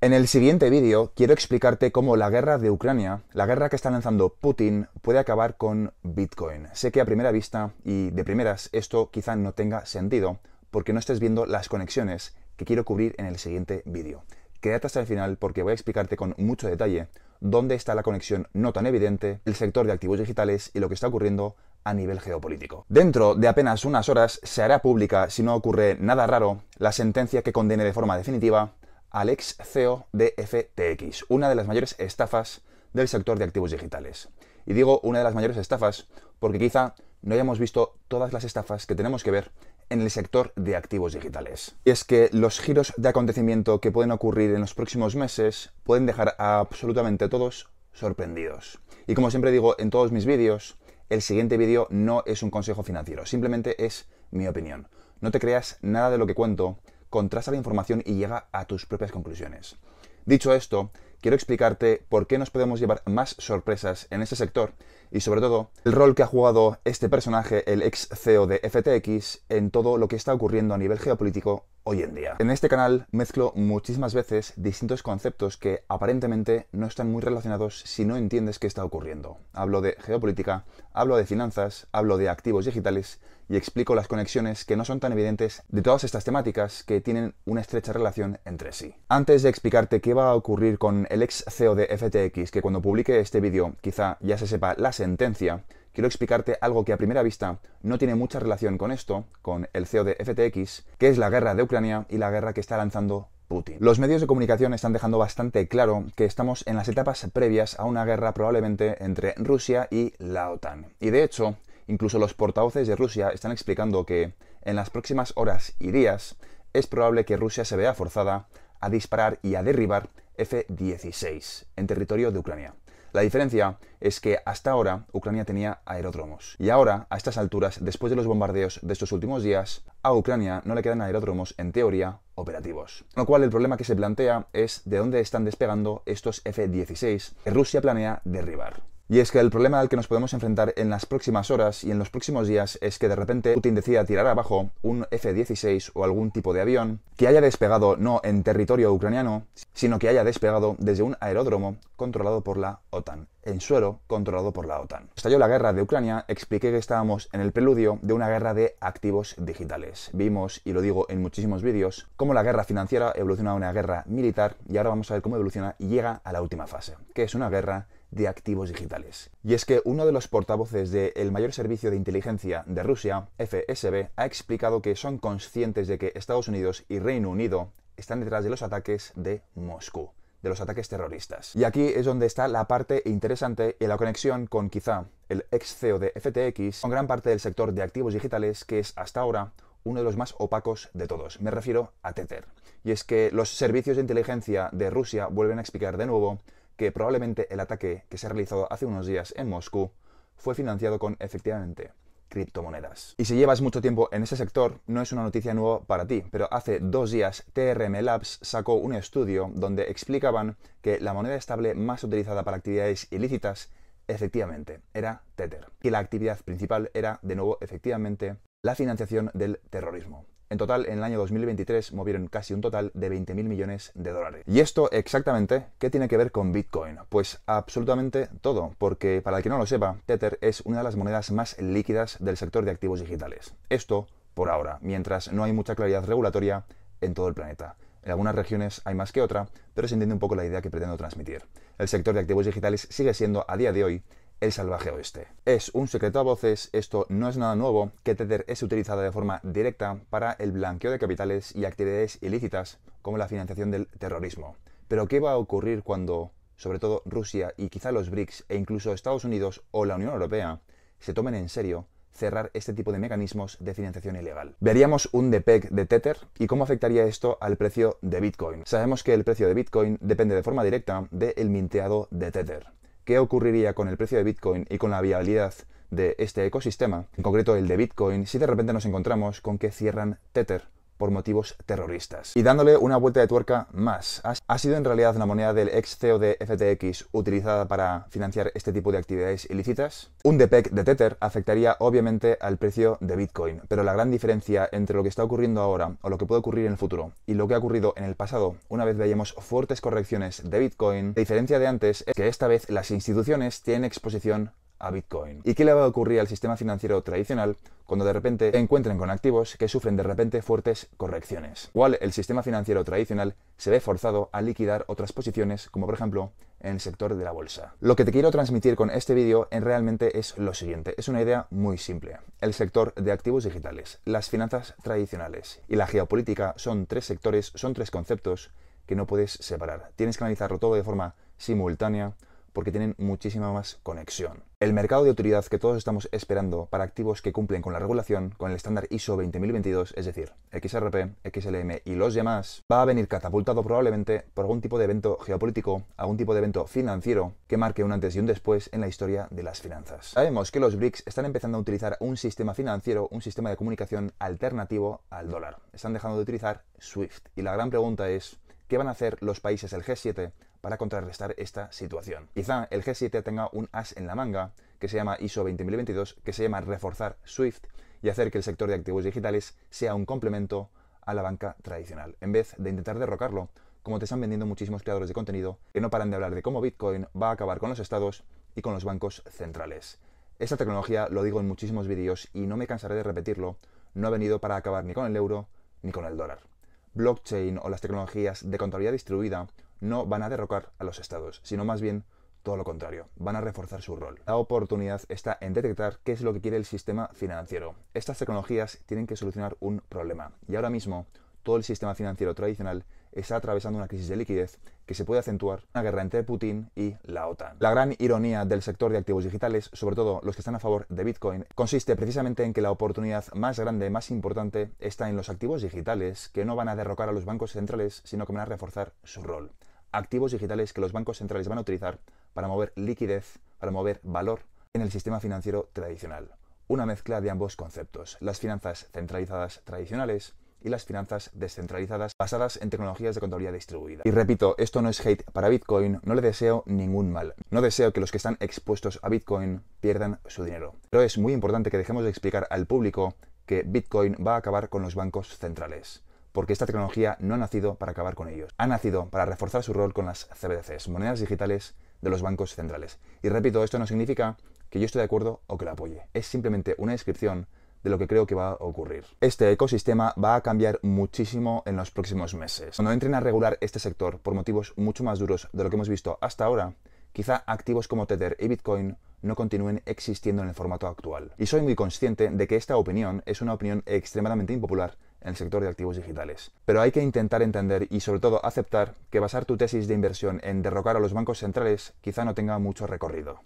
En el siguiente vídeo quiero explicarte cómo la guerra de Ucrania, la guerra que está lanzando Putin, puede acabar con Bitcoin. Sé que a primera vista y de primeras esto quizá no tenga sentido porque no estés viendo las conexiones que quiero cubrir en el siguiente vídeo. Quédate hasta el final porque voy a explicarte con mucho detalle dónde está la conexión no tan evidente, el sector de activos digitales y lo que está ocurriendo a nivel geopolítico. Dentro de apenas unas horas se hará pública, si no ocurre nada raro, la sentencia que condene de forma definitiva al ex CEO de FTX, una de las mayores estafas del sector de activos digitales. Y digo una de las mayores estafas porque quizá no hayamos visto todas las estafas que tenemos que ver en el sector de activos digitales. Y es que los giros de acontecimiento que pueden ocurrir en los próximos meses pueden dejar a absolutamente todos sorprendidos. Y como siempre digo en todos mis vídeos, el siguiente vídeo no es un consejo financiero, simplemente es mi opinión. No te creas nada de lo que cuento, contrasta la información y llega a tus propias conclusiones. Dicho esto, quiero explicarte por qué nos podemos llevar más sorpresas en este sector y sobre todo el rol que ha jugado este personaje, el ex CEO de FTX, en todo lo que está ocurriendo a nivel geopolítico hoy en día. En este canal mezclo muchísimas veces distintos conceptos que aparentemente no están muy relacionados si no entiendes qué está ocurriendo. Hablo de geopolítica, hablo de finanzas, hablo de activos digitales y explico las conexiones que no son tan evidentes de todas estas temáticas que tienen una estrecha relación entre sí. Antes de explicarte qué va a ocurrir con el ex CEO de FTX, que cuando publique este vídeo quizá ya se sepa la sentencia, quiero explicarte algo que a primera vista no tiene mucha relación con esto, con el CEO de FTX, que es la guerra de Ucrania y la guerra que está lanzando Putin. Los medios de comunicación están dejando bastante claro que estamos en las etapas previas a una guerra probablemente entre Rusia y la OTAN. Y de hecho, incluso los portavoces de Rusia están explicando que en las próximas horas y días es probable que Rusia se vea forzada a disparar y a derribar F-16 en territorio de Ucrania. La diferencia es que hasta ahora Ucrania tenía aeródromos. Y ahora, a estas alturas, después de los bombardeos de estos últimos días, a Ucrania no le quedan aeródromos, en teoría, operativos. Con lo cual el problema que se plantea es de dónde están despegando estos F-16 que Rusia planea derribar. Y es que el problema al que nos podemos enfrentar en las próximas horas y en los próximos días es que de repente Putin decida tirar abajo un F-16 o algún tipo de avión que haya despegado no en territorio ucraniano, sino que haya despegado desde un aeródromo controlado por la OTAN en suelo controlado por la OTAN. Estalló la guerra de Ucrania, expliqué que estábamos en el preludio de una guerra de activos digitales. Vimos, y lo digo en muchísimos vídeos, cómo la guerra financiera evoluciona a una guerra militar y ahora vamos a ver cómo evoluciona y llega a la última fase, que es una guerra de activos digitales. Y es que uno de los portavoces del mayor servicio de inteligencia de Rusia, FSB, ha explicado que son conscientes de que Estados Unidos y Reino Unido están detrás de los ataques de Moscú de los ataques terroristas. Y aquí es donde está la parte interesante y la conexión con quizá el ex CEO de FTX, con gran parte del sector de activos digitales que es hasta ahora uno de los más opacos de todos. Me refiero a Tether. Y es que los servicios de inteligencia de Rusia vuelven a explicar de nuevo que probablemente el ataque que se ha realizado hace unos días en Moscú fue financiado con efectivamente criptomonedas. Y si llevas mucho tiempo en ese sector, no es una noticia nueva para ti, pero hace dos días TRM Labs sacó un estudio donde explicaban que la moneda estable más utilizada para actividades ilícitas efectivamente era Tether. Y la actividad principal era, de nuevo, efectivamente, la financiación del terrorismo. En total, en el año 2023 movieron casi un total de 20.000 millones de dólares. ¿Y esto exactamente qué tiene que ver con Bitcoin? Pues absolutamente todo, porque para el que no lo sepa, Tether es una de las monedas más líquidas del sector de activos digitales. Esto por ahora, mientras no hay mucha claridad regulatoria en todo el planeta. En algunas regiones hay más que otra, pero se entiende un poco la idea que pretendo transmitir. El sector de activos digitales sigue siendo, a día de hoy, el salvaje oeste. Es un secreto a voces, esto no es nada nuevo, que Tether es utilizada de forma directa para el blanqueo de capitales y actividades ilícitas como la financiación del terrorismo. Pero ¿qué va a ocurrir cuando, sobre todo Rusia y quizá los BRICS e incluso Estados Unidos o la Unión Europea, se tomen en serio cerrar este tipo de mecanismos de financiación ilegal. Veríamos un DPEG de Tether y cómo afectaría esto al precio de Bitcoin. Sabemos que el precio de Bitcoin depende de forma directa del minteado de Tether qué ocurriría con el precio de Bitcoin y con la viabilidad de este ecosistema, en concreto el de Bitcoin, si de repente nos encontramos con que cierran Tether por motivos terroristas. Y dándole una vuelta de tuerca más, ha sido en realidad la moneda del ex CEO de FTX utilizada para financiar este tipo de actividades ilícitas. Un DPEC de Tether afectaría obviamente al precio de Bitcoin, pero la gran diferencia entre lo que está ocurriendo ahora o lo que puede ocurrir en el futuro y lo que ha ocurrido en el pasado, una vez veíamos fuertes correcciones de Bitcoin, la diferencia de antes es que esta vez las instituciones tienen exposición a Bitcoin. ¿Y qué le va a ocurrir al sistema financiero tradicional cuando de repente encuentren con activos que sufren de repente fuertes correcciones? cuál el sistema financiero tradicional se ve forzado a liquidar otras posiciones, como por ejemplo en el sector de la bolsa. Lo que te quiero transmitir con este vídeo en realmente es lo siguiente, es una idea muy simple. El sector de activos digitales, las finanzas tradicionales y la geopolítica son tres sectores, son tres conceptos que no puedes separar. Tienes que analizarlo todo de forma simultánea porque tienen muchísima más conexión. El mercado de utilidad que todos estamos esperando para activos que cumplen con la regulación, con el estándar ISO 20022, es decir, XRP, XLM y los demás, va a venir catapultado probablemente por algún tipo de evento geopolítico, algún tipo de evento financiero que marque un antes y un después en la historia de las finanzas. Sabemos que los BRICS están empezando a utilizar un sistema financiero, un sistema de comunicación alternativo al dólar. Están dejando de utilizar SWIFT. Y la gran pregunta es, ¿qué van a hacer los países del G7 para contrarrestar esta situación. Quizá el G7 tenga un as en la manga que se llama ISO 20022, que se llama reforzar SWIFT y hacer que el sector de activos digitales sea un complemento a la banca tradicional, en vez de intentar derrocarlo, como te están vendiendo muchísimos creadores de contenido que no paran de hablar de cómo Bitcoin va a acabar con los estados y con los bancos centrales. Esta tecnología, lo digo en muchísimos vídeos y no me cansaré de repetirlo, no ha venido para acabar ni con el euro ni con el dólar. Blockchain o las tecnologías de contabilidad distribuida no van a derrocar a los estados, sino más bien todo lo contrario, van a reforzar su rol. La oportunidad está en detectar qué es lo que quiere el sistema financiero. Estas tecnologías tienen que solucionar un problema y ahora mismo todo el sistema financiero tradicional está atravesando una crisis de liquidez que se puede acentuar una guerra entre Putin y la OTAN. La gran ironía del sector de activos digitales, sobre todo los que están a favor de Bitcoin, consiste precisamente en que la oportunidad más grande, más importante, está en los activos digitales que no van a derrocar a los bancos centrales, sino que van a reforzar su rol activos digitales que los bancos centrales van a utilizar para mover liquidez, para mover valor en el sistema financiero tradicional. Una mezcla de ambos conceptos, las finanzas centralizadas tradicionales y las finanzas descentralizadas basadas en tecnologías de contabilidad distribuida. Y repito, esto no es hate para Bitcoin, no le deseo ningún mal. No deseo que los que están expuestos a Bitcoin pierdan su dinero. Pero es muy importante que dejemos de explicar al público que Bitcoin va a acabar con los bancos centrales porque esta tecnología no ha nacido para acabar con ellos, ha nacido para reforzar su rol con las CBDCs, monedas digitales de los bancos centrales. Y repito, esto no significa que yo esté de acuerdo o que la apoye, es simplemente una descripción de lo que creo que va a ocurrir. Este ecosistema va a cambiar muchísimo en los próximos meses. Cuando entren a regular este sector por motivos mucho más duros de lo que hemos visto hasta ahora, quizá activos como Tether y Bitcoin no continúen existiendo en el formato actual. Y soy muy consciente de que esta opinión es una opinión extremadamente impopular en el sector de activos digitales. Pero hay que intentar entender y sobre todo aceptar que basar tu tesis de inversión en derrocar a los bancos centrales quizá no tenga mucho recorrido.